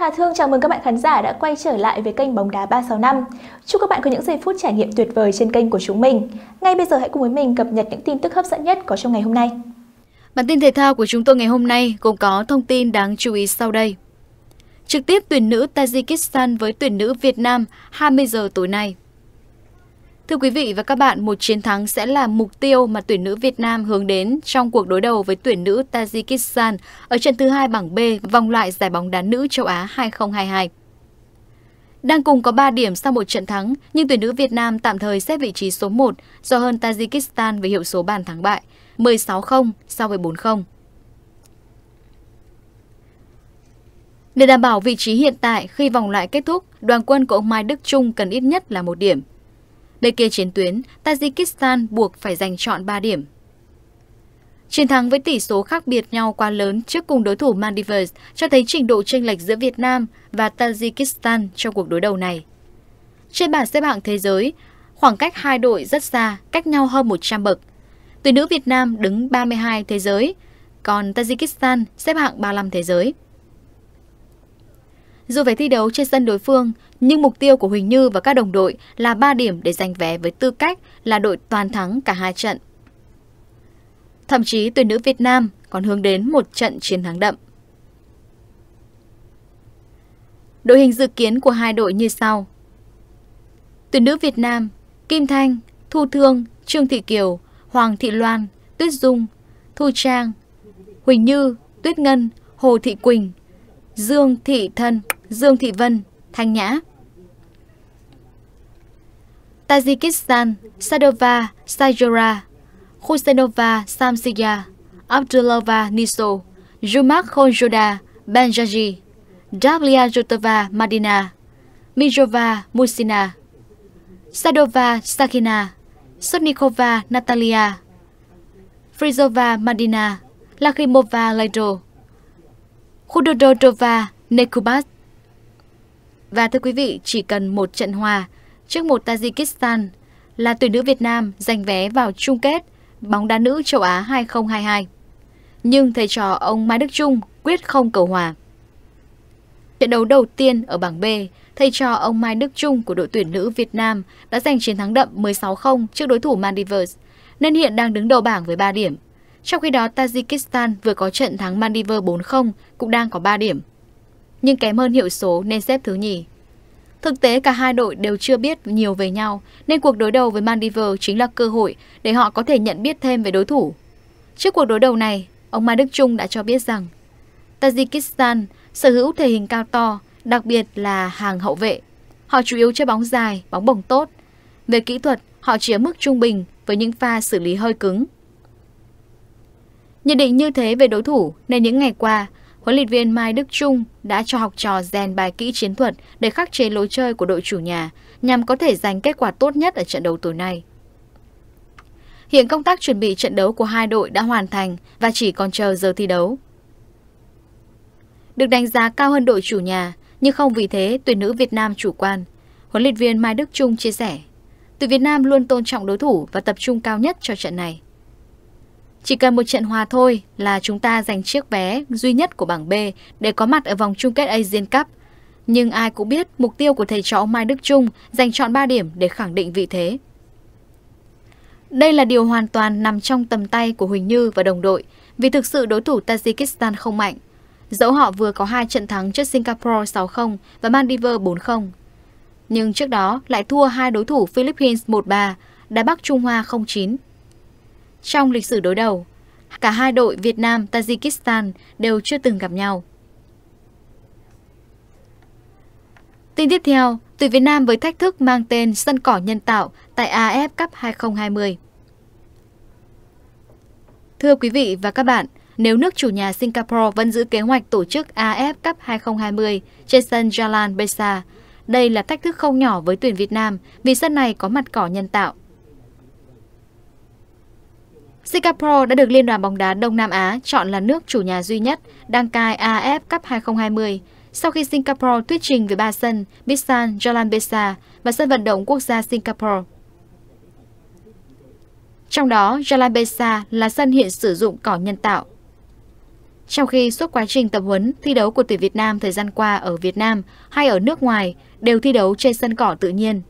Hà Thương chào mừng các bạn khán giả đã quay trở lại với kênh Bóng đá 365. Chúc các bạn có những giây phút trải nghiệm tuyệt vời trên kênh của chúng mình. Ngay bây giờ hãy cùng với mình cập nhật những tin tức hấp dẫn nhất có trong ngày hôm nay. Bản tin thể thao của chúng tôi ngày hôm nay gồm có thông tin đáng chú ý sau đây. Trực tiếp tuyển nữ Tajikistan với tuyển nữ Việt Nam 20 giờ tối nay. Thưa quý vị và các bạn, một chiến thắng sẽ là mục tiêu mà tuyển nữ Việt Nam hướng đến trong cuộc đối đầu với tuyển nữ Tajikistan ở trận thứ hai bảng B vòng loại giải bóng đá nữ châu Á 2022. Đang cùng có 3 điểm sau một trận thắng, nhưng tuyển nữ Việt Nam tạm thời xếp vị trí số 1 do hơn Tajikistan với hiệu số bàn thắng bại 16-0 so với 4-0. Để đảm bảo vị trí hiện tại khi vòng loại kết thúc, đoàn quân của ông Mai Đức Trung cần ít nhất là một điểm – Bên kia chiến tuyến, Tajikistan buộc phải giành chọn 3 điểm. Chiến thắng với tỷ số khác biệt nhau quá lớn trước cùng đối thủ Maldives cho thấy trình độ chênh lệch giữa Việt Nam và Tajikistan trong cuộc đối đầu này. Trên bảng xếp hạng thế giới, khoảng cách hai đội rất xa, cách nhau hơn 100 bậc. Tuyển nữ Việt Nam đứng 32 thế giới, còn Tajikistan xếp hạng 35 thế giới. Dù phải thi đấu trên sân đối phương, nhưng mục tiêu của Huỳnh Như và các đồng đội là 3 điểm để giành vé với tư cách là đội toàn thắng cả hai trận. Thậm chí tuyển nữ Việt Nam còn hướng đến một trận chiến thắng đậm. Đội hình dự kiến của hai đội như sau. Tuyển nữ Việt Nam, Kim Thanh, Thu Thương, Trương Thị Kiều, Hoàng Thị Loan, Tuyết Dung, Thu Trang, Huỳnh Như, Tuyết Ngân, Hồ Thị Quỳnh, Dương Thị Thân. Dương Thị Vân, Thanh Nhã. Tajikistan, Sadova, Sajora, Khusenova, Samsiya, Abdullova, Niso, Jumak Khonjoda, Benjaji, Davlia Jotova, Madina, Mijova, Musina, Sadova, Sakina, Sotnikova, Natalia, Frizova, Madina, Lakhimova, Laido, Khudododova, Nekubat, và thưa quý vị, chỉ cần một trận hòa trước một Tajikistan là tuyển nữ Việt Nam giành vé vào chung kết bóng đá nữ châu Á 2022. Nhưng thầy trò ông Mai Đức Trung quyết không cầu hòa. Trận đấu đầu tiên ở bảng B, thầy trò ông Mai Đức Trung của đội tuyển nữ Việt Nam đã giành chiến thắng đậm 16-0 trước đối thủ Maldives, nên hiện đang đứng đầu bảng với 3 điểm. Trong khi đó, Tajikistan vừa có trận thắng Maldives 4-0 cũng đang có 3 điểm nhưng kém hơn hiệu số nên xếp thứ nhì. Thực tế cả hai đội đều chưa biết nhiều về nhau, nên cuộc đối đầu với Maldives chính là cơ hội để họ có thể nhận biết thêm về đối thủ. Trước cuộc đối đầu này, ông Mai Đức Trung đã cho biết rằng Tajikistan sở hữu thể hình cao to, đặc biệt là hàng hậu vệ. Họ chủ yếu chơi bóng dài, bóng bổng tốt. Về kỹ thuật, họ chỉ ở mức trung bình với những pha xử lý hơi cứng. Nhận định như thế về đối thủ nên những ngày qua, huấn luyện viên Mai Đức Trung đã cho học trò rèn bài kỹ chiến thuật để khắc chế lối chơi của đội chủ nhà nhằm có thể giành kết quả tốt nhất ở trận đấu tối nay. Hiện công tác chuẩn bị trận đấu của hai đội đã hoàn thành và chỉ còn chờ giờ thi đấu. Được đánh giá cao hơn đội chủ nhà, nhưng không vì thế tuyển nữ Việt Nam chủ quan. Huấn luyện viên Mai Đức Trung chia sẻ, tuyển Việt Nam luôn tôn trọng đối thủ và tập trung cao nhất cho trận này. Chỉ cần một trận hòa thôi là chúng ta giành chiếc vé duy nhất của bảng B để có mặt ở vòng chung kết Asian Cup. Nhưng ai cũng biết mục tiêu của thầy trò Mai Đức Trung giành chọn 3 điểm để khẳng định vị thế. Đây là điều hoàn toàn nằm trong tầm tay của Huỳnh Như và đồng đội, vì thực sự đối thủ Tajikistan không mạnh. Dẫu họ vừa có hai trận thắng trước Singapore 6-0 và Maldives 4-0, nhưng trước đó lại thua hai đối thủ Philippines 1-3, Đài Bắc Trung Hoa 0-9 trong lịch sử đối đầu. Cả hai đội Việt Nam Tajikistan đều chưa từng gặp nhau. Tin tiếp theo, tuyển Việt Nam với thách thức mang tên sân cỏ nhân tạo tại AF Cup 2020. Thưa quý vị và các bạn, nếu nước chủ nhà Singapore vẫn giữ kế hoạch tổ chức AF Cup 2020 trên sân Jalan Besar đây là thách thức không nhỏ với tuyển Việt Nam vì sân này có mặt cỏ nhân tạo. Singapore đã được Liên đoàn bóng đá Đông Nam Á chọn là nước chủ nhà duy nhất đăng cai AF Cup 2020 sau khi Singapore thuyết trình về ba sân Bisan, Jalan Besar và sân vận động quốc gia Singapore. Trong đó, Jalan Besar là sân hiện sử dụng cỏ nhân tạo. Trong khi suốt quá trình tập huấn, thi đấu của tuyển Việt Nam thời gian qua ở Việt Nam hay ở nước ngoài đều thi đấu trên sân cỏ tự nhiên.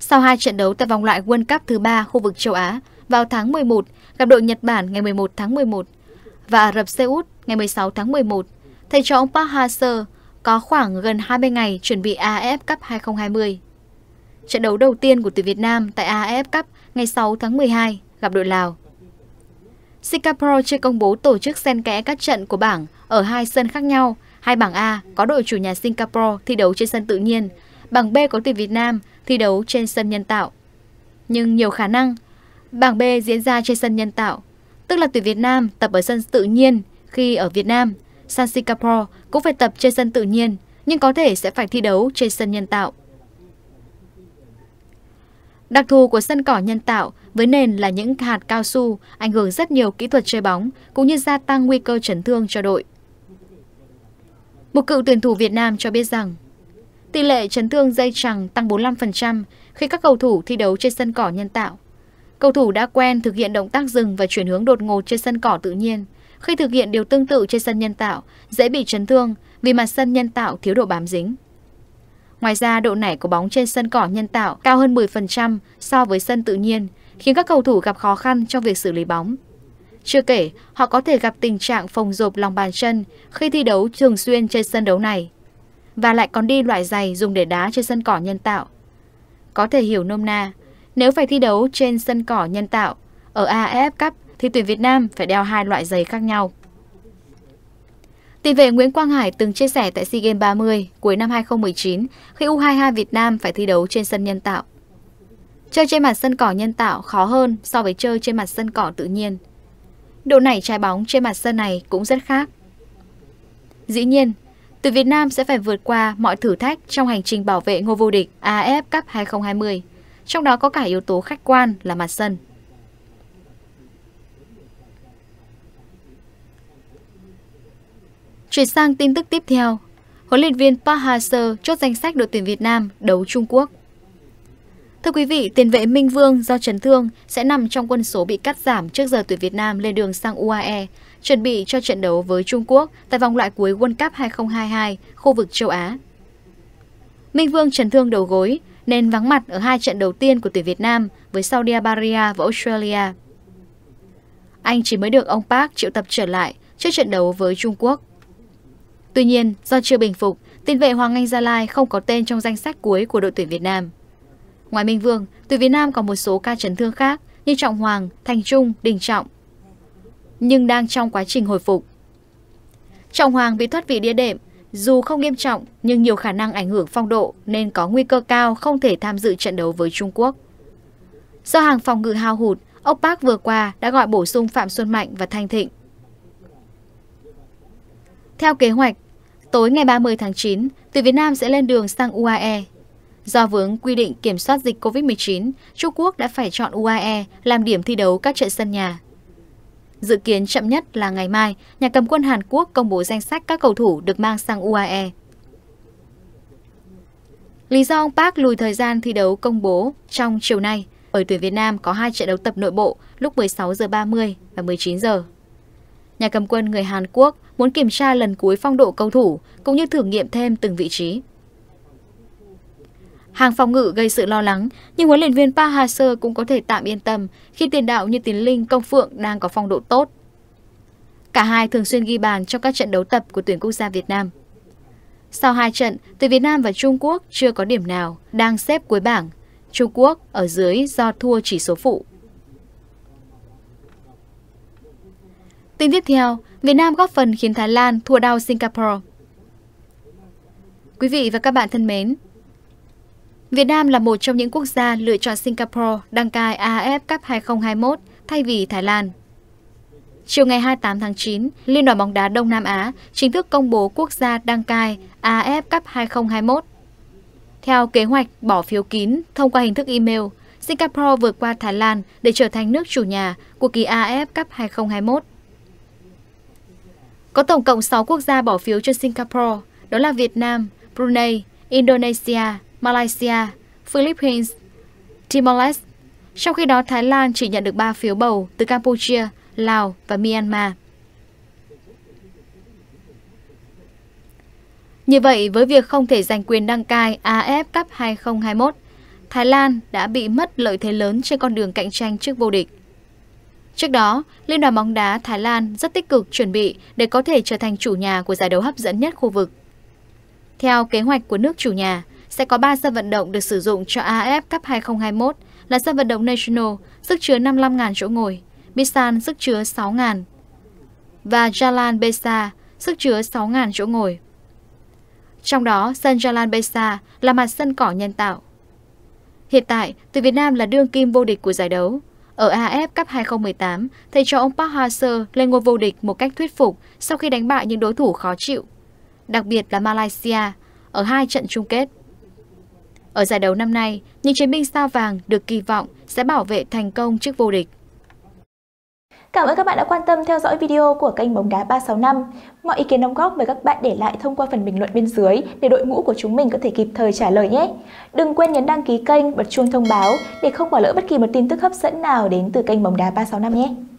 Sau hai trận đấu tại vòng loại World Cup thứ ba khu vực châu Á, vào tháng 11, gặp đội Nhật Bản ngày 11 tháng 11 và Ả Rập Xê Út ngày 16 tháng 11. Thầy trò ông Park Ha-seo có khoảng gần 20 ngày chuẩn bị AF Cup 2020. Trận đấu đầu tiên của tuyển Việt Nam tại AF Cup ngày 6 tháng 12 gặp đội Lào. Singapore chưa công bố tổ chức xen kẽ các trận của bảng ở hai sân khác nhau. Hai bảng A có đội chủ nhà Singapore thi đấu trên sân tự nhiên, bảng B có tuyển Việt Nam thi đấu trên sân nhân tạo. Nhưng nhiều khả năng Bảng B diễn ra trên sân nhân tạo, tức là tuyển Việt Nam tập ở sân tự nhiên khi ở Việt Nam, sang Singapore cũng phải tập trên sân tự nhiên, nhưng có thể sẽ phải thi đấu trên sân nhân tạo. Đặc thù của sân cỏ nhân tạo với nền là những hạt cao su ảnh hưởng rất nhiều kỹ thuật chơi bóng cũng như gia tăng nguy cơ chấn thương cho đội. Một cựu tuyển thủ Việt Nam cho biết rằng tỷ lệ chấn thương dây chằng tăng 45% khi các cầu thủ thi đấu trên sân cỏ nhân tạo. Cầu thủ đã quen thực hiện động tác dừng và chuyển hướng đột ngột trên sân cỏ tự nhiên. Khi thực hiện điều tương tự trên sân nhân tạo, dễ bị chấn thương vì mặt sân nhân tạo thiếu độ bám dính. Ngoài ra, độ nảy của bóng trên sân cỏ nhân tạo cao hơn 10% so với sân tự nhiên, khiến các cầu thủ gặp khó khăn trong việc xử lý bóng. Chưa kể, họ có thể gặp tình trạng phồng rộp lòng bàn chân khi thi đấu thường xuyên trên sân đấu này. Và lại còn đi loại giày dùng để đá trên sân cỏ nhân tạo. Có thể hiểu nôm na, nếu phải thi đấu trên sân cỏ nhân tạo, ở AF Cup thì tuyển Việt Nam phải đeo hai loại giày khác nhau. Tỷ vệ Nguyễn Quang Hải từng chia sẻ tại SEA Games 30 cuối năm 2019 khi U22 Việt Nam phải thi đấu trên sân nhân tạo. Chơi trên mặt sân cỏ nhân tạo khó hơn so với chơi trên mặt sân cỏ tự nhiên. Độ nảy trái bóng trên mặt sân này cũng rất khác. Dĩ nhiên, tuyển Việt Nam sẽ phải vượt qua mọi thử thách trong hành trình bảo vệ ngôi vô địch AF Cup 2020 trong đó có cả yếu tố khách quan là mặt sân. Chuyển sang tin tức tiếp theo, huấn luyện viên Park Hang-seo chốt danh sách đội tuyển Việt Nam đấu Trung Quốc. Thưa quý vị, tiền vệ Minh Vương do chấn thương sẽ nằm trong quân số bị cắt giảm trước giờ tuyển Việt Nam lên đường sang UAE, chuẩn bị cho trận đấu với Trung Quốc tại vòng loại cuối World Cup 2022 khu vực châu Á. Minh Vương chấn thương đầu gối nên vắng mặt ở hai trận đầu tiên của tuyển Việt Nam với Saudi Arabia và Australia. Anh chỉ mới được ông Park triệu tập trở lại trước trận đấu với Trung Quốc. Tuy nhiên, do chưa bình phục, tiền vệ Hoàng Anh Gia Lai không có tên trong danh sách cuối của đội tuyển Việt Nam. Ngoài Minh Vương, tuyển Việt Nam còn một số ca chấn thương khác như Trọng Hoàng, Thành Trung, Đình Trọng. Nhưng đang trong quá trình hồi phục. Trọng Hoàng bị thoát vị đĩa đệm dù không nghiêm trọng nhưng nhiều khả năng ảnh hưởng phong độ nên có nguy cơ cao không thể tham dự trận đấu với Trung Quốc. Do hàng phòng ngự hao hụt, ông Park vừa qua đã gọi bổ sung Phạm Xuân Mạnh và Thanh Thịnh. Theo kế hoạch, tối ngày 30 tháng 9, tuyển Việt Nam sẽ lên đường sang UAE. Do vướng quy định kiểm soát dịch COVID-19, Trung Quốc đã phải chọn UAE làm điểm thi đấu các trận sân nhà. Dự kiến chậm nhất là ngày mai, nhà cầm quân Hàn Quốc công bố danh sách các cầu thủ được mang sang UAE. Lý do ông Park lùi thời gian thi đấu công bố trong chiều nay, ở tuyển Việt Nam có hai trận đấu tập nội bộ lúc 16 giờ 30 và 19 giờ. Nhà cầm quân người Hàn Quốc muốn kiểm tra lần cuối phong độ cầu thủ cũng như thử nghiệm thêm từng vị trí. Hàng phòng ngự gây sự lo lắng, nhưng huấn luyện viên Pa Hà Sơ cũng có thể tạm yên tâm khi tiền đạo như Tiến Linh, Công Phượng đang có phong độ tốt. Cả hai thường xuyên ghi bàn trong các trận đấu tập của tuyển quốc gia Việt Nam. Sau hai trận, tuyển Việt Nam và Trung Quốc chưa có điểm nào, đang xếp cuối bảng. Trung Quốc ở dưới do thua chỉ số phụ. Tin tiếp theo, Việt Nam góp phần khiến Thái Lan thua đau Singapore. Quý vị và các bạn thân mến, Việt Nam là một trong những quốc gia lựa chọn Singapore đăng cai AF Cup 2021 thay vì Thái Lan. Chiều ngày 28 tháng 9, Liên đoàn bóng đá Đông Nam Á chính thức công bố quốc gia đăng cai AF Cup 2021. Theo kế hoạch bỏ phiếu kín thông qua hình thức email, Singapore vượt qua Thái Lan để trở thành nước chủ nhà của kỳ AF Cup 2021. Có tổng cộng 6 quốc gia bỏ phiếu cho Singapore, đó là Việt Nam, Brunei, Indonesia, Malaysia, Philippines, Timor-Leste. Trong khi đó, Thái Lan chỉ nhận được 3 phiếu bầu từ Campuchia, Lào và Myanmar. Như vậy, với việc không thể giành quyền đăng cai AF Cup 2021, Thái Lan đã bị mất lợi thế lớn trên con đường cạnh tranh trước vô địch. Trước đó, Liên đoàn bóng đá Thái Lan rất tích cực chuẩn bị để có thể trở thành chủ nhà của giải đấu hấp dẫn nhất khu vực. Theo kế hoạch của nước chủ nhà, sẽ có 3 sân vận động được sử dụng cho AF Cup 2021 là sân vận động National, sức chứa 55.000 chỗ ngồi, Bisan sức chứa 6.000 và Jalan Besa sức chứa 6.000 chỗ ngồi. Trong đó, sân Jalan Besa là mặt sân cỏ nhân tạo. Hiện tại, tuyển Việt Nam là đương kim vô địch của giải đấu. Ở AF Cup 2018, thầy trò ông Park Hang-seo lên ngôi vô địch một cách thuyết phục sau khi đánh bại những đối thủ khó chịu, đặc biệt là Malaysia, ở hai trận chung kết. Ở giải đấu năm nay, những chiến binh sao vàng được kỳ vọng sẽ bảo vệ thành công trước vô địch. Cảm ơn các bạn đã quan tâm theo dõi video của kênh Bóng đá 365. Mọi ý kiến đóng góp mời các bạn để lại thông qua phần bình luận bên dưới để đội ngũ của chúng mình có thể kịp thời trả lời nhé. Đừng quên nhấn đăng ký kênh, bật chuông thông báo để không bỏ lỡ bất kỳ một tin tức hấp dẫn nào đến từ kênh Bóng đá 365 nhé.